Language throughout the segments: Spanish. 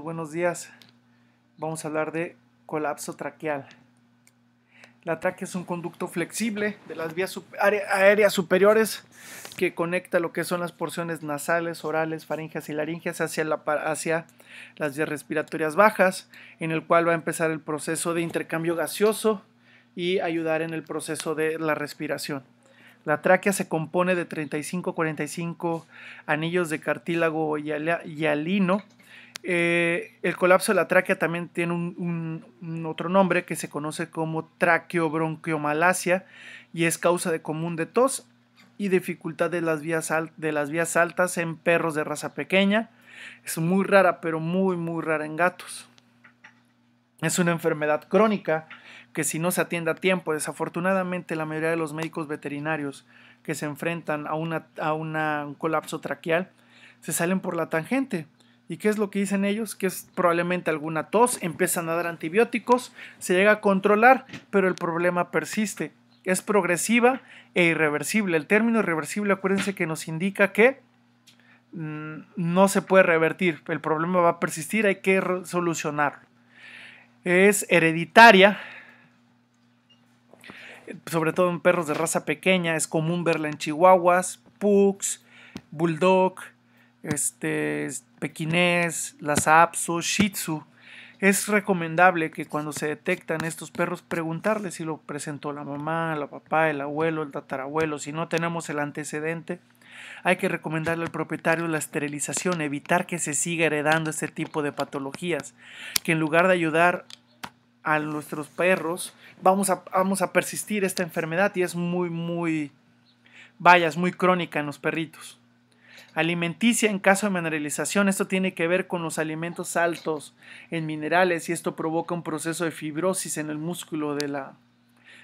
buenos días. Vamos a hablar de colapso traqueal. La tráquea es un conducto flexible de las vías aéreas superiores que conecta lo que son las porciones nasales, orales, faringias y laringias hacia, la, hacia las vías respiratorias bajas, en el cual va a empezar el proceso de intercambio gaseoso y ayudar en el proceso de la respiración. La tráquea se compone de 35-45 anillos de cartílago hialino eh, el colapso de la tráquea también tiene un, otro nombre que se conoce como traqueobronquiomalacia y es causa de común de tos y dificultad de las, vías de las vías altas en perros de raza pequeña. Es muy rara, pero muy, muy rara en gatos. Es una enfermedad crónica que si no se atiende a tiempo, desafortunadamente la mayoría de los médicos veterinarios que se enfrentan a, un colapso traqueal se salen por la tangente. ¿Y qué es lo que dicen ellos? Que es probablemente alguna tos, empiezan a dar antibióticos, se llega a controlar, pero el problema persiste. Es progresiva e irreversible. El término irreversible, acuérdense que nos indica que mm, no se puede revertir, el problema va a persistir, hay que solucionarlo. Es hereditaria, sobre todo en perros de raza pequeña, es común verla en chihuahuas, pugs, bulldog, este, pekinés, las apso, shih tzu, es recomendable que cuando se detectan estos perros preguntarle si lo presentó la mamá, la papá, el abuelo, el tatarabuelo, si no tenemos el antecedente. Hay que recomendarle al propietario la esterilización, evitar que se siga heredando este tipo de patologías, que en lugar de ayudar a nuestros perros, vamos a, vamos a persistir esta enfermedad y es muy, muy, vaya, es muy crónica en los perritos alimenticia en caso de mineralización. Esto tiene que ver con los alimentos altos en minerales y esto provoca un proceso de fibrosis en el músculo de la,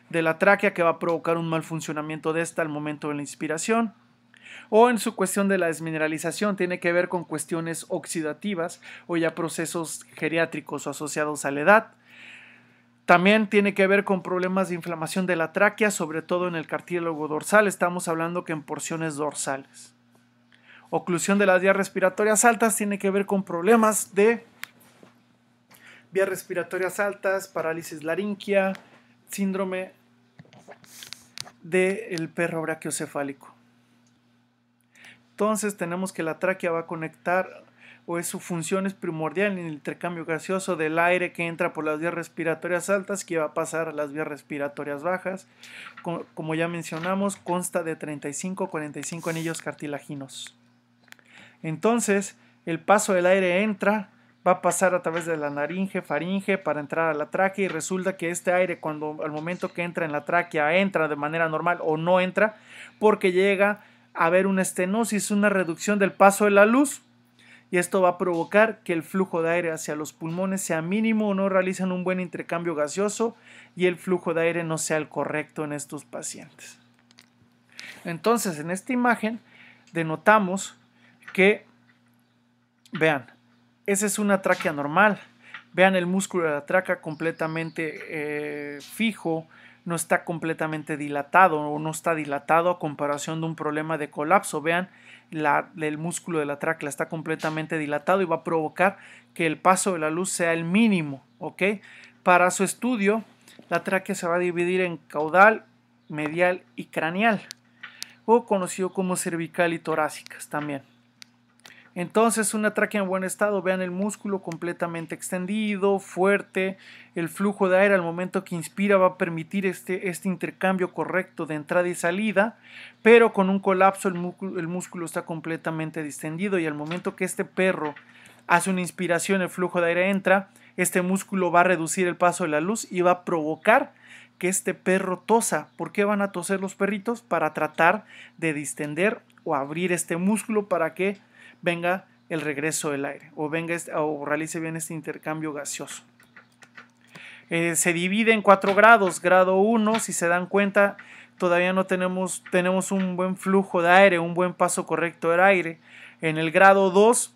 de la tráquea que va a provocar un mal funcionamiento de esta al momento de la inspiración. O en su cuestión de la desmineralización tiene que ver con cuestiones oxidativas o ya procesos geriátricos o asociados a la edad. También tiene que ver con problemas de inflamación de la tráquea, sobre todo en el cartílago dorsal. Estamos hablando que en porciones dorsales oclusión de las vías respiratorias altas tiene que ver con problemas de vías respiratorias altas, parálisis larinquia, síndrome del perro brachiocefálico. Entonces tenemos que la tráquea va a conectar o es su función es primordial en el intercambio gaseoso del aire que entra por las vías respiratorias altas que va a pasar a las vías respiratorias bajas. Como ya mencionamos, consta de 35-45 anillos cartilaginos. Entonces, el paso del aire entra, va a pasar a través de la naringe, faringe, para entrar a la tráquea y resulta que este aire cuando al momento que entra en la tráquea entra de manera normal o no entra porque llega a haber una estenosis, una reducción del paso de la luz y esto va a provocar que el flujo de aire hacia los pulmones sea mínimo o no realizan un buen intercambio gaseoso y el flujo de aire no sea el correcto en estos pacientes. Entonces, en esta imagen denotamos que, vean, esa es una tráquea normal. Vean el músculo de la tráquea completamente eh, fijo, no está completamente dilatado o no está dilatado a comparación de un problema de colapso. Vean, la, el músculo de la tráquea está completamente dilatado y va a provocar que el paso de la luz sea el mínimo. ¿ok? Para su estudio, la tráquea se va a dividir en caudal, medial y craneal, o conocido como cervical y torácicas también. Entonces una tráquea en buen estado, vean el músculo completamente extendido, fuerte, el flujo de aire al momento que inspira va a permitir este, este intercambio correcto de entrada y salida, pero con un colapso el músculo, el músculo está completamente distendido y al momento que este perro hace una inspiración, el flujo de aire entra, este músculo va a reducir el paso de la luz y va a provocar que este perro tosa. ¿Por qué van a toser los perritos? Para tratar de distender o abrir este músculo para que venga el regreso del aire o, venga este, o realice bien este intercambio gaseoso. Eh, se divide en cuatro grados. Grado 1, si se dan cuenta, todavía no tenemos, tenemos un buen flujo de aire, un buen paso correcto del aire. En el grado 2,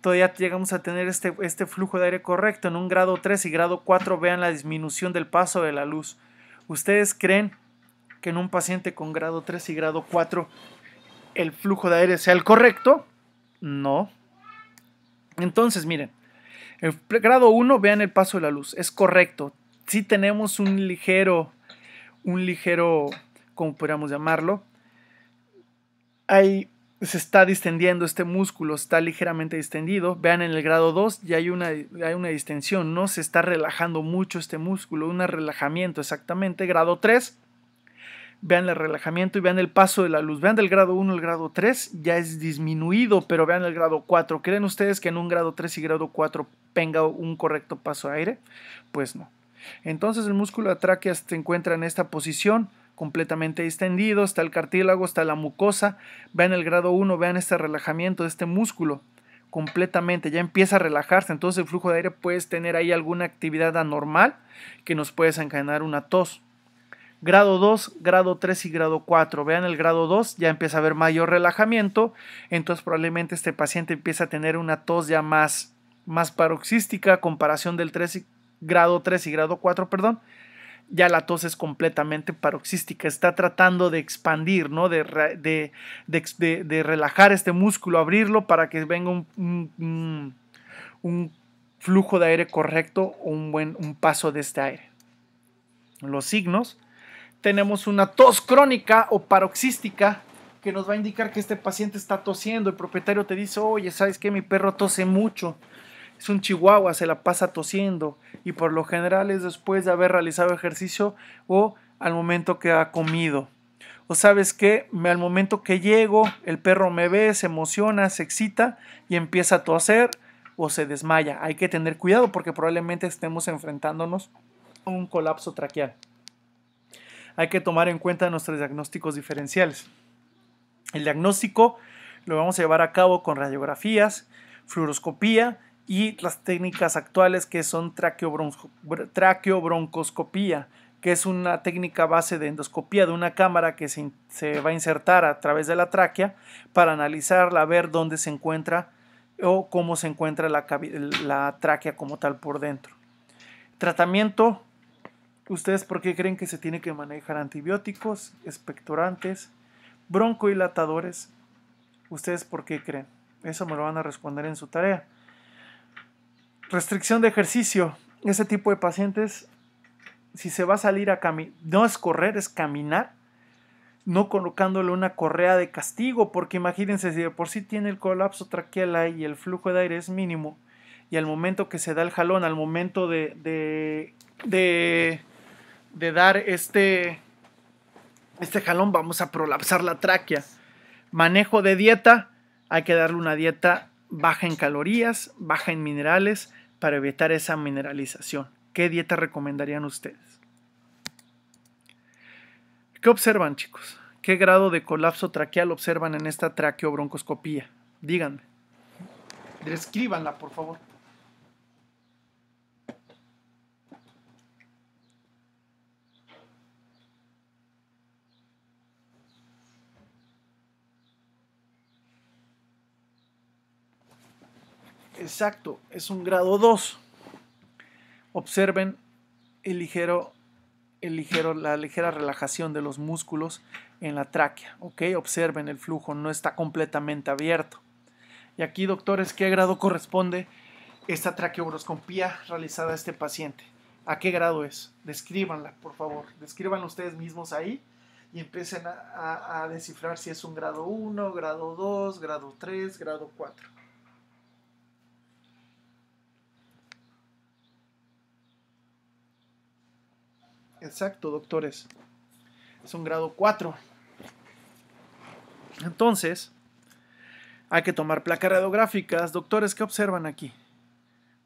todavía llegamos a tener este, este flujo de aire correcto. En un grado 3 y grado 4, vean la disminución del paso de la luz. ¿Ustedes creen que en un paciente con grado 3 y grado 4 el flujo de aire sea el correcto? No. Entonces, miren, el grado 1, vean el paso de la luz, es correcto. si tenemos un ligero, un ligero, como podríamos llamarlo? ahí se está distendiendo este músculo, está ligeramente distendido. Vean en el grado 2 ya hay una, hay una distensión, no se está relajando mucho este músculo, un relajamiento exactamente. Grado 3, vean el relajamiento y vean el paso de la luz. Vean del grado 1 al grado 3, ya es disminuido, pero vean el grado 4. ¿Creen ustedes que en un grado 3 y grado 4 tenga un correcto paso de aire? Pues no. Entonces el músculo tráquea se encuentra en esta posición completamente distendido, está el cartílago, está la mucosa. Vean el grado 1, vean este relajamiento de este músculo completamente, ya empieza a relajarse, entonces el flujo de aire puede tener ahí alguna actividad anormal que nos puede desencadenar una tos grado 2, grado 3 y grado 4. Vean el grado 2, ya empieza a haber mayor relajamiento, entonces probablemente este paciente empieza a tener una tos ya más, más paroxística, comparación del grado 3 y grado 4, perdón. Ya la tos es completamente paroxística, está tratando de expandir, ¿no? de, relajar este músculo, abrirlo para que venga un, un, flujo de aire correcto o un buen un paso de este aire. Los signos tenemos una tos crónica o paroxística que nos va a indicar que este paciente está tosiendo. El propietario te dice, oye, ¿sabes qué? Mi perro tose mucho. Es un chihuahua, se la pasa tosiendo. Y por lo general es después de haber realizado ejercicio o al momento que ha comido. O sabes qué, al momento que llego, el perro me ve, se emociona, se excita y empieza a toser o se desmaya. Hay que tener cuidado porque probablemente estemos enfrentándonos a un colapso traqueal hay que tomar en cuenta nuestros diagnósticos diferenciales. El diagnóstico lo vamos a llevar a cabo con radiografías, fluoroscopía y las técnicas actuales que son traqueobroncoscopía, que es una técnica base de endoscopía de una cámara que se, va a insertar a través de la tráquea para analizarla, ver dónde se encuentra o cómo se encuentra la, la tráquea como tal por dentro. Tratamiento ¿Ustedes por qué creen que se tiene que manejar antibióticos, expectorantes, broncohilatadores? ¿Ustedes por qué creen? Eso me lo van a responder en su tarea. Restricción de ejercicio. Ese tipo de pacientes, si se va a salir a caminar, no es correr, es caminar, no colocándole una correa de castigo, porque imagínense, si de por sí tiene el colapso traqueal y el flujo de aire es mínimo, y al momento que se da el jalón, al momento de, de, de de dar este, este jalón, vamos a prolapsar la tráquea. Manejo de dieta, hay que darle una dieta baja en calorías, baja en minerales, para evitar esa mineralización. ¿Qué dieta recomendarían ustedes? ¿Qué observan, chicos? ¿Qué grado de colapso traqueal observan en esta traqueobroncoscopía? Díganme. Descríbanla, por favor. exacto, es un grado 2. Observen el ligero, el ligero, la ligera relajación de los músculos en la tráquea. ¿ok? Observen el flujo, no está completamente abierto. Y aquí, doctores, ¿qué grado corresponde esta traqueobroscopía realizada a este paciente? ¿A qué grado es? Descríbanla, por favor. describan ustedes mismos ahí y empiecen a descifrar si es un grado 1, grado 2, grado 3, grado 4. Exacto, doctores. Es un grado 4. Entonces, hay que tomar placas radiográficas. Doctores, ¿qué observan aquí?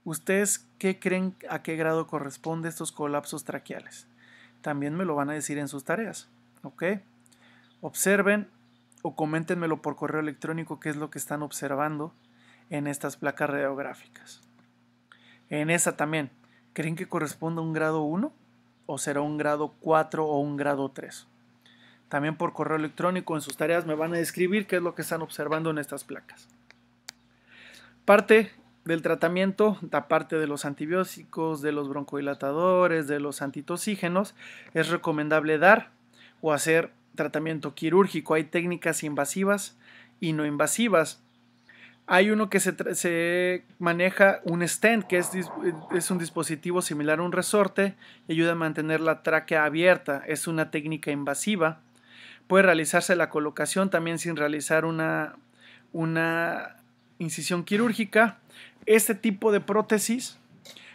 ¿Ustedes qué creen a qué grado corresponde estos colapsos traqueales? También me lo van a decir en sus tareas, ¿ok? Observen o coméntenmelo por correo electrónico qué es lo que están observando en estas placas radiográficas. En esa también, ¿creen que corresponde a un grado 1? o será un grado 4 o un grado 3. También por correo electrónico en sus tareas me van a describir qué es lo que están observando en estas placas. Parte del tratamiento, aparte de los antibióticos, de los broncodilatadores, de los antitoxígenos, es recomendable dar o hacer tratamiento quirúrgico. Hay técnicas invasivas y no invasivas. Hay uno que se, maneja un stent, que es, un dispositivo similar a un resorte y ayuda a mantener la tráquea abierta. Es una técnica invasiva. Puede realizarse la colocación también sin realizar una, incisión quirúrgica. Este tipo de prótesis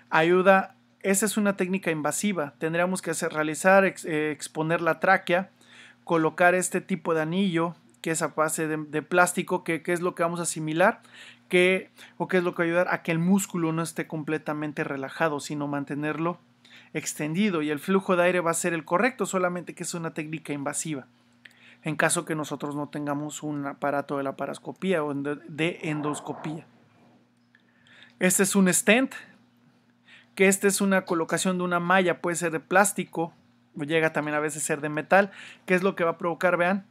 ayuda, esa es una técnica invasiva. Tendríamos que hacer, realizar, eh, exponer la tráquea, colocar este tipo de anillo que esa fase de, plástico, que, es lo que vamos a asimilar, que, o que es lo que va a ayudar a que el músculo no esté completamente relajado, sino mantenerlo extendido y el flujo de aire va a ser el correcto, solamente que es una técnica invasiva. En caso que nosotros no tengamos un aparato de la parascopía o de endoscopía. Este es un stent, que esta es una colocación de una malla, puede ser de plástico, llega también a veces a ser de metal, que es lo que va a provocar, vean,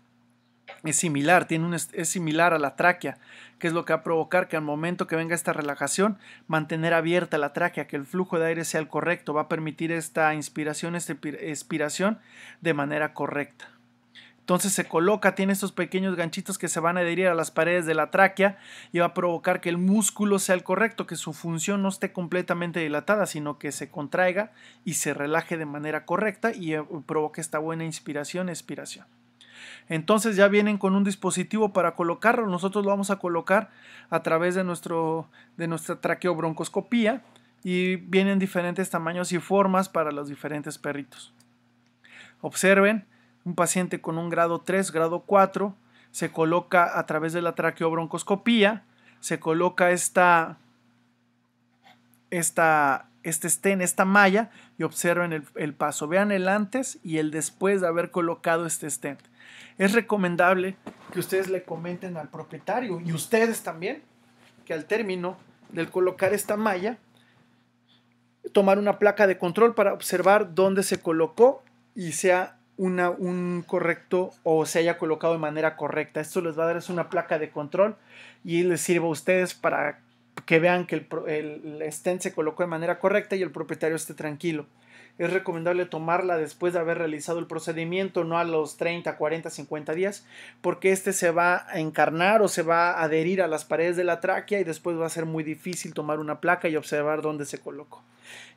es similar, tiene es similar a la tráquea, que es lo que va a provocar que al momento que venga esta relajación, mantener abierta la tráquea, que el flujo de aire sea el correcto, va a permitir esta inspiración, esta expiración de manera correcta. Entonces se coloca, tiene estos pequeños ganchitos que se van a adherir a las paredes de la tráquea y va a provocar que el músculo sea el correcto, que su función no esté completamente dilatada, sino que se contraiga y se relaje de manera correcta y eh, provoque esta buena inspiración, expiración. Entonces ya vienen con un dispositivo para colocarlo. Nosotros lo vamos a colocar a través de, nuestro, de nuestra traqueobroncoscopía y vienen diferentes tamaños y formas para los diferentes perritos. Observen, un paciente con un grado 3, grado 4, se coloca a través de la traqueobroncoscopía, se coloca esta esta, este estén, esta malla y observen el, paso. Vean el antes y el después de haber colocado este estén. Es recomendable que ustedes le comenten al propietario y ustedes también que al término del colocar esta malla, tomar una placa de control para observar dónde se colocó y sea una, un correcto o se haya colocado de manera correcta. Esto les va a dar es una placa de control y les sirve a ustedes para que vean que el, el, stent se colocó de manera correcta y el propietario esté tranquilo. Es recomendable tomarla después de haber realizado el procedimiento, no a los 30, 40, 50 días, porque este se va a encarnar o se va a adherir a las paredes de la tráquea y después va a ser muy difícil tomar una placa y observar dónde se colocó.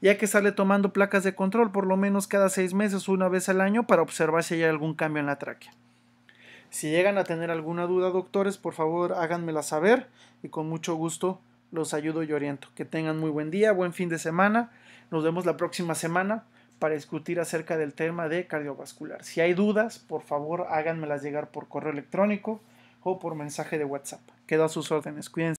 Y hay que estarle tomando placas de control por lo menos cada seis meses, una vez al año, para observar si hay algún cambio en la tráquea. Si llegan a tener alguna duda, doctores, por favor háganmela saber y con mucho gusto los ayudo y oriento. Que tengan muy buen día, buen fin de semana. Nos vemos la próxima semana para discutir acerca del tema de cardiovascular. Si hay dudas, por favor háganmelas llegar por correo electrónico o por mensaje de WhatsApp. Quedo a sus órdenes. Cuídense.